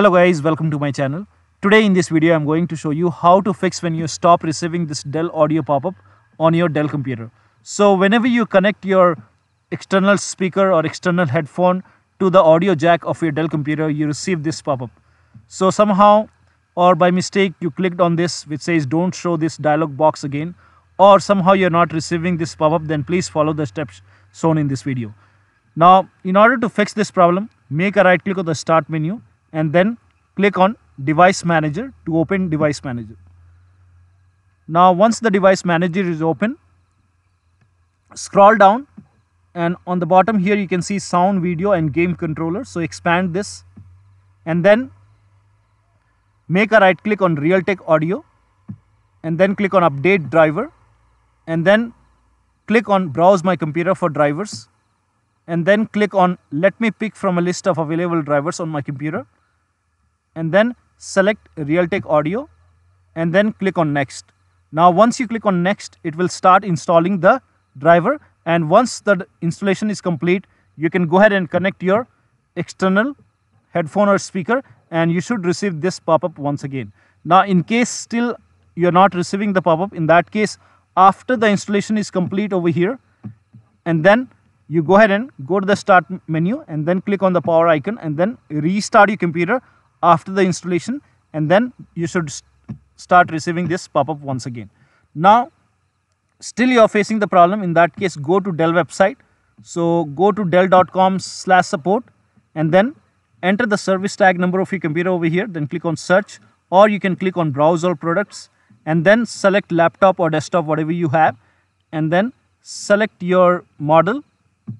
Hello guys, welcome to my channel. Today in this video, I'm going to show you how to fix when you stop receiving this Dell audio pop-up on your Dell computer. So whenever you connect your external speaker or external headphone to the audio jack of your Dell computer, you receive this pop-up. So somehow or by mistake, you clicked on this which says don't show this dialog box again or somehow you're not receiving this pop-up, then please follow the steps shown in this video. Now, in order to fix this problem, make a right click on the start menu and then click on device manager to open device manager. Now once the device manager is open, scroll down and on the bottom here you can see sound, video and game controller. So expand this and then make a right click on Realtek audio and then click on update driver and then click on browse my computer for drivers and then click on let me pick from a list of available drivers on my computer and then select Realtek Audio and then click on next. Now once you click on next, it will start installing the driver and once the installation is complete, you can go ahead and connect your external headphone or speaker and you should receive this pop-up once again. Now in case still you're not receiving the pop-up, in that case, after the installation is complete over here and then you go ahead and go to the start menu and then click on the power icon and then restart your computer after the installation and then you should start receiving this pop-up once again. Now still you are facing the problem in that case go to Dell website. So go to dell.com slash support and then enter the service tag number of your computer over here then click on search or you can click on browse all products and then select laptop or desktop whatever you have and then select your model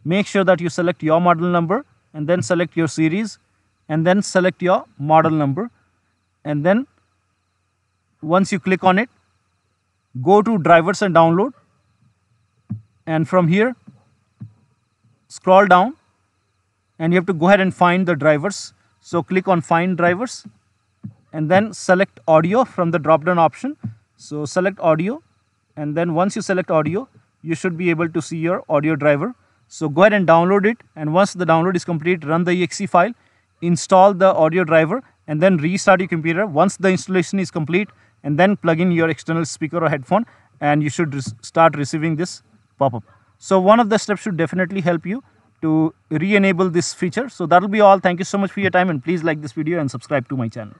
make sure that you select your model number and then select your series and then select your model number and then once you click on it go to drivers and download and from here scroll down and you have to go ahead and find the drivers so click on find drivers and then select audio from the drop down option so select audio and then once you select audio you should be able to see your audio driver so go ahead and download it and once the download is complete run the exe file install the audio driver and then restart your computer once the installation is complete and then plug in your external speaker or headphone and you should start receiving this pop-up. So one of the steps should definitely help you to re-enable this feature. So that'll be all. Thank you so much for your time and please like this video and subscribe to my channel.